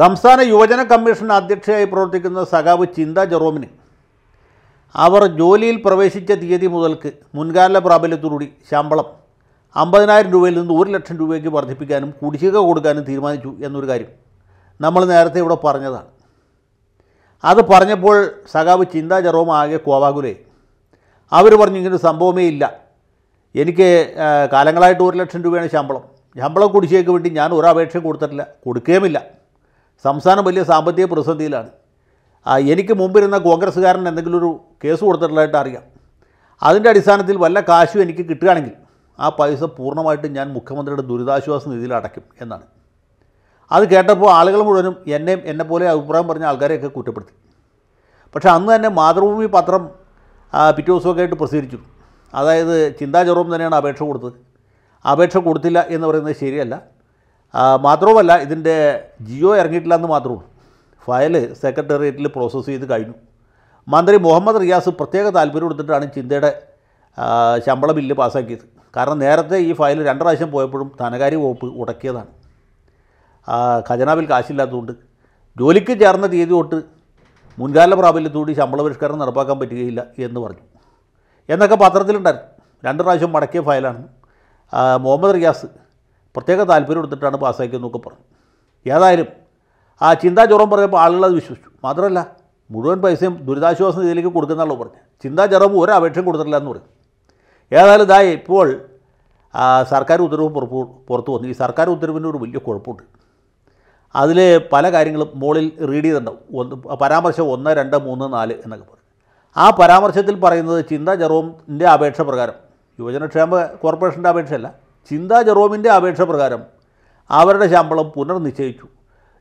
സംസ്ഥാന യുവജന കമ്മീഷൻ അധ്യക്ഷയായി പ്രവർത്തിക്കുന്ന സഖാവ് ചിന്ത ജെറോമിന് അവർ ജോലിയിൽ പ്രവേശിച്ച തീയതി മുതൽക്ക് മുൻകാല പ്രാബല്യത്തോടുകൂടി ശമ്പളം അമ്പതിനായിരം രൂപയിൽ നിന്ന് ഒരു ലക്ഷം രൂപയ്ക്ക് വർദ്ധിപ്പിക്കാനും കുടിശ്ശിക കൊടുക്കാനും തീരുമാനിച്ചു എന്നൊരു കാര്യം നമ്മൾ നേരത്തെ ഇവിടെ പറഞ്ഞതാണ് അത് പറഞ്ഞപ്പോൾ സഖാവ് ചിന്ത ജെറോം ആകെ കോവാകുലേ അവർ പറഞ്ഞു ഇങ്ങനെ സംഭവമേ ഇല്ല എനിക്ക് കാലങ്ങളായിട്ട് ഒരു ലക്ഷം രൂപയാണ് ശമ്പളം ശമ്പളം കുടിശ്ശികയ്ക്ക് വേണ്ടി ഞാൻ ഒരു അപേക്ഷയും കൊടുത്തിട്ടില്ല കൊടുക്കുകയുമില്ല സംസ്ഥാനം വലിയ സാമ്പത്തിക പ്രതിസന്ധിയിലാണ് എനിക്ക് മുമ്പിരുന്ന കോൺഗ്രസ്സുകാരൻ എന്തെങ്കിലും ഒരു കേസ് കൊടുത്തിട്ടുള്ളതായിട്ട് അറിയാം അതിൻ്റെ അടിസ്ഥാനത്തിൽ വല്ല കാശും എനിക്ക് കിട്ടുകയാണെങ്കിൽ ആ പൈസ പൂർണ്ണമായിട്ടും ഞാൻ മുഖ്യമന്ത്രിയുടെ ദുരിതാശ്വാസ നിധിയിൽ അടയ്ക്കും എന്നാണ് അത് കേട്ടപ്പോൾ ആളുകൾ മുഴുവനും എന്നെയും എന്നെപ്പോലെ അഭിപ്രായം പറഞ്ഞ ആൾക്കാരെയൊക്കെ കുറ്റപ്പെടുത്തി പക്ഷേ അന്ന് തന്നെ മാതൃഭൂമി പത്രം പിറ്റേ ദിവസമൊക്കെ ആയിട്ട് പ്രസിദ്ധീകരിച്ചു അതായത് ചിന്താചൗറവും തന്നെയാണ് അപേക്ഷ കൊടുത്തത് അപേക്ഷ കൊടുത്തില്ല എന്ന് പറയുന്നത് ശരിയല്ല മാത്രവുമല്ല ഇതിൻ്റെ ജിയോ ഇറങ്ങിയിട്ടില്ല എന്ന് മാത്രമുള്ളൂ ഫയൽ സെക്രട്ടേറിയറ്റിൽ പ്രോസസ്സ് ചെയ്ത് കഴിഞ്ഞു മന്ത്രി മുഹമ്മദ് റിയാസ് പ്രത്യേക താല്പര്യം കൊടുത്തിട്ടാണ് ചിന്തയുടെ ശമ്പള ബില്ല് പാസ്സാക്കിയത് കാരണം നേരത്തെ ഈ ഫയൽ രണ്ട് പ്രാവശ്യം പോയപ്പോഴും ധനകാര്യ വകുപ്പ് ഉടക്കിയതാണ് ഖജനാവിൽ കാശില്ലാത്തതുകൊണ്ട് ജോലിക്ക് ചേർന്ന തീയതി തൊട്ട് മുൻകാല പ്രാബല്യത്തോടി ശമ്പള പരിഷ്കരണം നടപ്പാക്കാൻ പറ്റുകയില്ല എന്ന് പറഞ്ഞു എന്നൊക്കെ പത്രത്തിലുണ്ടായിരുന്നു രണ്ട് പ്രാവശ്യം മടക്കിയ ഫയലാണ് മുഹമ്മദ് റിയാസ് പ്രത്യേക താല്പര്യം എടുത്തിട്ടാണ് പാസ്സാക്കിയെന്നൊക്കെ പറഞ്ഞു ഏതായാലും ആ ചിന്താജ്വറം പറഞ്ഞപ്പോൾ ആളുകൾ അത് വിശ്വസിച്ചു മാത്രമല്ല മുഴുവൻ പൈസയും ദുരിതാശ്വാസ നിധിയിലേക്ക് കൊടുക്കുന്നുള്ള പറഞ്ഞു ചിന്താജ്വറം ഒരു അപേക്ഷയും കൊടുത്തിട്ടില്ല എന്ന് പറയും ഏതായാലും ഇതായി ഇപ്പോൾ സർക്കാർ ഉത്തരവ് പുറപ്പു പുറത്തു വന്നു ഈ സർക്കാർ ഉത്തരവിൻ്റെ ഒരു വലിയ കുഴപ്പമുണ്ട് അതിൽ പല കാര്യങ്ങളും മുകളിൽ റീഡ് ചെയ്തിട്ടുണ്ടാവും ഒന്ന് പരാമർശം ഒന്ന് രണ്ട് മൂന്ന് നാല് എന്നൊക്കെ പറഞ്ഞു ആ പരാമർശത്തിൽ പറയുന്നത് ചിന്താ ജെറോമിൻ്റെ അപേക്ഷ പ്രകാരം യുവജനക്ഷേമ കോർപ്പറേഷൻ്റെ അപേക്ഷയല്ല ചിന്താ ജെറോമിൻ്റെ അപേക്ഷ പ്രകാരം അവരുടെ ശമ്പളം പുനർനിശ്ചയിച്ചു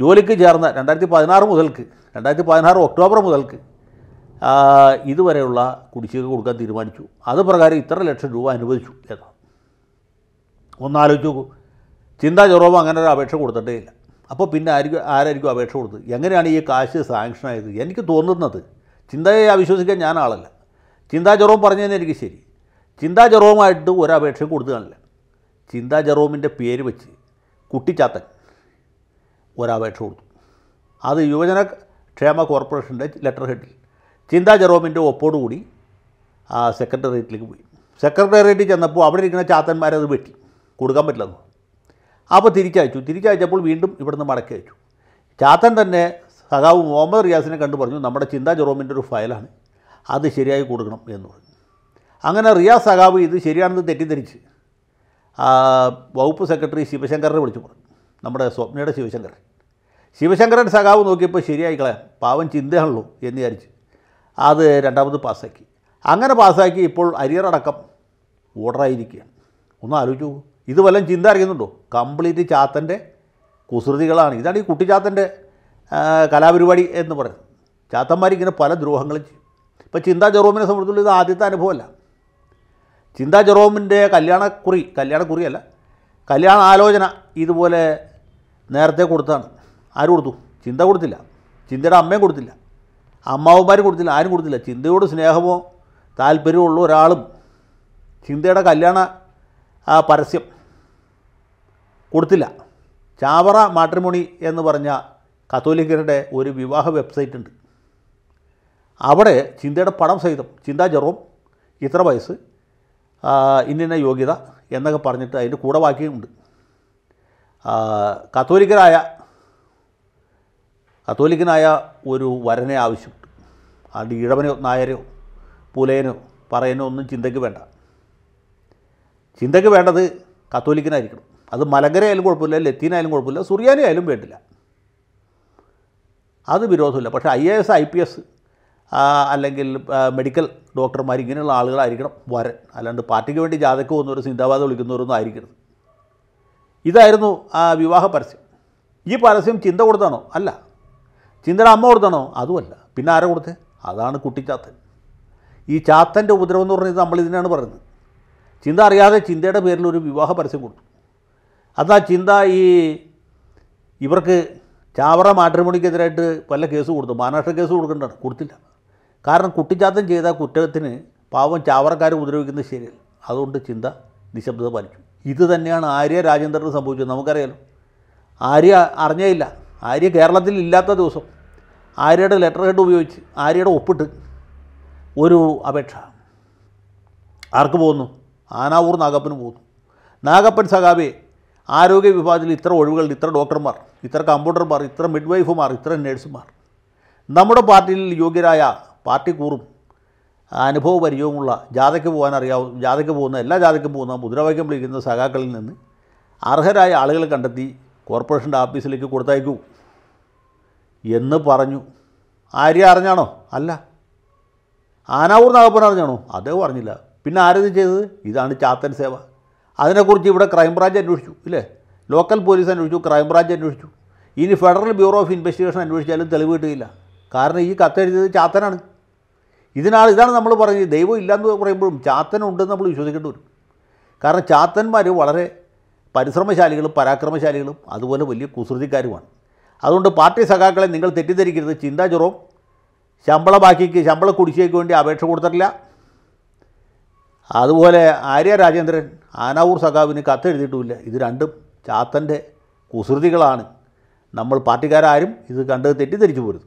ജോലിക്ക് ചേർന്ന രണ്ടായിരത്തി പതിനാറ് മുതൽക്ക് രണ്ടായിരത്തി പതിനാറ് ഒക്ടോബർ മുതൽക്ക് ഇതുവരെയുള്ള കുടിശ്ശിക കൊടുക്കാൻ തീരുമാനിച്ചു അത് പ്രകാരം ഇത്ര ലക്ഷം രൂപ അനുവദിച്ചു എന്നാണ് ഒന്നാലോചിച്ചു നോക്കൂ ചിന്താ അങ്ങനെ ഒരു അപേക്ഷ കൊടുത്തിട്ടേ ഇല്ല അപ്പോൾ പിന്നെ ആരും ആരായിരിക്കും അപേക്ഷ കൊടുത്തത് എങ്ങനെയാണ് ഈ കാശ് സാങ്ഷൻ ആയത് എനിക്ക് തോന്നുന്നത് ചിന്തയെ അവിശ്വസിക്കാൻ ഞാൻ ആളല്ല ചിന്താ ജെറോം തന്നെ എനിക്ക് ശരി ചിന്താ ജെറോമായിട്ട് ഒരു അപേക്ഷയും കൊടുത്തു കാണില്ല ചിന്താ ജെറോമിൻ്റെ പേര് വെച്ച് കുട്ടിച്ചാത്തൻ ഒരപേക്ഷ കൊടുത്തു അത് യുവജന ക്ഷേമ കോർപ്പറേഷൻ്റെ ലെറ്റർ ഹെഡിൽ ചിന്താ ജെറോമിൻ്റെ ഒപ്പോടുകൂടി ആ സെക്രട്ടേറിയറ്റിലേക്ക് പോയി സെക്രട്ടേറിയറ്റിൽ ചെന്നപ്പോൾ അവിടെ ഇരിക്കുന്ന ചാത്തന്മാരത് വെട്ടി കൊടുക്കാൻ പറ്റില്ലെന്ന് അപ്പോൾ തിരിച്ചയച്ചു തിരിച്ചയച്ചപ്പോൾ വീണ്ടും ഇവിടുന്ന് മടക്കി അയച്ചു ചാത്തൻ തന്നെ സഖാവ് മുഹമ്മദ് റിയാസിനെ കണ്ടു പറഞ്ഞു നമ്മുടെ ചിന്താ ജെറോമിൻ്റെ ഒരു ഫയലാണ് അത് ശരിയായി കൊടുക്കണം എന്ന് പറഞ്ഞു അങ്ങനെ റിയാസ് സഖാവ് ഇത് ശരിയാണെന്ന് തെറ്റിദ്ധരിച്ച് വകുപ്പ് സെക്രട്ടറി ശിവശങ്കറിനെ വിളിച്ചു പറഞ്ഞു നമ്മുടെ സ്വപ്നയുടെ ശിവശങ്കരൻ ശിവശങ്കരൻ സഖാവ് നോക്കിയപ്പോൾ ശരിയായി കളയാം പാവം ചിന്തയാണല്ലോ എന്ന് വിചാരിച്ച് അത് രണ്ടാമത് പാസ്സാക്കി അങ്ങനെ പാസ്സാക്കി ഇപ്പോൾ അരിയറടക്കം ഓർഡറായിരിക്കുകയാണ് ഒന്ന് ആലോചിച്ചു ഇത് വല്ലതും ചിന്ത അറിയുന്നുണ്ടോ കംപ്ലീറ്റ് ചാത്തൻ്റെ കുസൃതികളാണ് ഇതാണ് ഈ കുട്ടിച്ചാത്തൻ്റെ കലാപരിപാടി എന്ന് പറയുന്നത് ചാത്തന്മാരിങ്ങനെ പല ദ്രോഹങ്ങളും ചെയ്യും ഇപ്പോൾ ചിന്താ ജെറോമിനെ സംബന്ധിച്ചുള്ള ഇത് ആദ്യത്തെ അനുഭവമല്ല ചിന്താ ജെറോമിൻ്റെ കല്യാണക്കുറി കല്യാണക്കുറിയല്ല കല്യാണ ആലോചന ഇതുപോലെ നേരത്തെ കൊടുത്താണ് ആര് കൊടുത്തു ചിന്ത കൊടുത്തില്ല ചിന്തയുടെ അമ്മയും കൊടുത്തില്ല അമ്മാവന്മാരും കൊടുത്തില്ല ആരും കൊടുത്തില്ല ചിന്തയോട് സ്നേഹമോ താല്പര്യമോ ഉള്ള ഒരാളും ചിന്തയുടെ കല്യാണ പരസ്യം കൊടുത്തില്ല ചാവറ മാട്രിമോണി എന്ന് പറഞ്ഞ കത്തോലിക്കരുടെ ഒരു വിവാഹ വെബ്സൈറ്റ് ഉണ്ട് അവിടെ ചിന്തയുടെ പടം സഹിതം ചിന്താ ജെറോം ഇത്ര വയസ്സ് ഇന്ന യോഗ്യത എന്നൊക്കെ പറഞ്ഞിട്ട് അതിൻ്റെ കൂടെ വാക്യമുണ്ട് കത്തോലിക്കനായ കത്തോലിക്കനായ ഒരു വരനെ ആവശ്യപ്പെട്ടു അതിൻ്റെ ഈഴവനോ നായരോ പുലയനോ പറയനോ ഒന്നും ചിന്തയ്ക്ക് വേണ്ട ചിന്തയ്ക്ക് വേണ്ടത് കത്തോലിക്കനായിരിക്കണം അത് മലങ്കരയായാലും കുഴപ്പമില്ല ലത്തീനായാലും കുഴപ്പമില്ല സുറിയാനി ആയാലും വേണ്ടില്ല അത് വിരോധമില്ല പക്ഷേ I A S I P S അല്ലെങ്കിൽ മെഡിക്കൽ ഡോക്ടർമാർ ഇങ്ങനെയുള്ള ആളുകളായിരിക്കണം വരൻ അല്ലാണ്ട് പാർട്ടിക്ക് വേണ്ടി ജാഥക്ക് പോകുന്നവർ സിന്ദാബാദ് വിളിക്കുന്നവരൊന്നും ആയിരിക്കരുത് ഇതായിരുന്നു ആ വിവാഹ പരസ്യം ഈ പരസ്യം ചിന്ത കൊടുത്താണോ അല്ല ചിന്തയുടെ അമ്മ കൊടുത്താണോ അതുമല്ല പിന്നെ ആരെ കൊടുത്തേ അതാണ് കുട്ടിച്ചാത്തൻ ഈ ചാത്തൻ്റെ ഉപദ്രവം എന്ന് പറഞ്ഞത് നമ്മൾ ഇതിനാണ് പറയുന്നത് ചിന്ത അറിയാതെ ചിന്തയുടെ പേരിൽ ഒരു വിവാഹ പരസ്യം കൊടുത്തു അതാ ചിന്ത ഈ ഇവർക്ക് ചാവറ മാട്രിമോണിക്കെതിരായിട്ട് വല്ല കേസ് കൊടുത്തു മഹാരാഷ്ട്ര കേസ് കൊടുക്കേണ്ടതാണ് കൊടുത്തില്ല കാരണം കുട്ടിച്ചാത്തം ചെയ്ത കുറ്റത്തിന് പാവം ചാവറക്കാർ ഉപദ്രവിക്കുന്നത് ശരിയല്ല അതുകൊണ്ട് ചിന്ത നിശബ്ദത പാലിച്ചു ഇത് തന്നെയാണ് ആര്യ രാജേന്ദ്രന് സംഭവിച്ചത് നമുക്കറിയാലോ ആര്യ അറിഞ്ഞേയില്ല ആര്യ കേരളത്തിൽ ഇല്ലാത്ത ദിവസം ആര്യയുടെ ലെറ്റർ ഹെഡ് ഉപയോഗിച്ച് ആര്യയുടെ ഒപ്പിട്ട് ഒരു അപേക്ഷ ആർക്ക് പോകുന്നു ആനാവൂർ നാഗപ്പന് പോകുന്നു നാഗപ്പൻ സഖാബെ ആരോഗ്യ വിഭാഗത്തിൽ ഇത്ര ഒഴിവുകൾ ഇത്ര ഡോക്ടർമാർ ഇത്ര കമ്പ്യൂട്ടർമാർ ഇത്ര മിഡ്വൈഫുമാർ ഇത്ര നേഴ്സുമാർ നമ്മുടെ പാർട്ടിയിൽ യോഗ്യരായ പാർട്ടി കൂറും അനുഭവ പരിചയവുമുള്ള ജാഥയ്ക്ക് പോകാൻ അറിയാവും ജാഥയ്ക്ക് പോകുന്ന എല്ലാ ജാഥയ്ക്കും പോകുന്ന മുദ്രാവാക്യം വിളിക്കുന്ന സഖാക്കളിൽ നിന്ന് അർഹരായ ആളുകളെ കണ്ടെത്തി കോർപ്പറേഷൻ്റെ ഓഫീസിലേക്ക് കൊടുത്തയക്കൂ എന്ന് പറഞ്ഞു ആര്യ അറിഞ്ഞാണോ അല്ല ആനാവൂർ നാഗപ്പൻ അറിഞ്ഞാണോ അദ്ദേഹം അറിഞ്ഞില്ല പിന്നെ ആരത് ചെയ്തത് ഇതാണ് ചാത്തൻ സേവ അതിനെക്കുറിച്ച് ഇവിടെ ക്രൈംബ്രാഞ്ച് അന്വേഷിച്ചു ഇല്ലേ ലോക്കൽ പോലീസ് അന്വേഷിച്ചു ക്രൈംബ്രാഞ്ച് അന്വേഷിച്ചു ഇനി ഫെഡറൽ ബ്യൂറോ ഓഫ് ഇൻവെസ്റ്റിഗേഷൻ അന്വേഷിച്ചാലും തെളിവ് കിട്ടുകയില്ല കാരണം ഈ കത്തെഴുതിയത് ചാത്തനാണ് ഇതിനാണ് ഇതാണ് നമ്മൾ പറഞ്ഞത് ദൈവം ഇല്ലയെന്ന് പറയുമ്പോഴും ചാത്തൻ ഉണ്ടെന്ന് നമ്മൾ വിശ്വസിക്കേണ്ടി വരും കാരണം ചാത്തന്മാർ വളരെ പരിശ്രമശാലികളും പരാക്രമശാലികളും അതുപോലെ വലിയ കുസൃതിക്കാരുമാണ് അതുകൊണ്ട് പാർട്ടി സഖാക്കളെ നിങ്ങൾ തെറ്റിദ്ധരിക്കരുത് ചിന്താ ചുറവും ശമ്പള ബാക്കിക്ക് ശമ്പള കുടിശ്ശേക്ക് വേണ്ടി അപേക്ഷ കൊടുത്തിട്ടില്ല അതുപോലെ ആര്യ രാജേന്ദ്രൻ ആനാവൂർ സഖാവിന് കത്തെഴുതിയിട്ടുമില്ല ഇത് രണ്ടും ചാത്തൻ്റെ കുസൃതികളാണ് നമ്മൾ പാർട്ടിക്കാരും ഇത് കണ്ട് തെറ്റിദ്ധരിച്ചു പോരുത്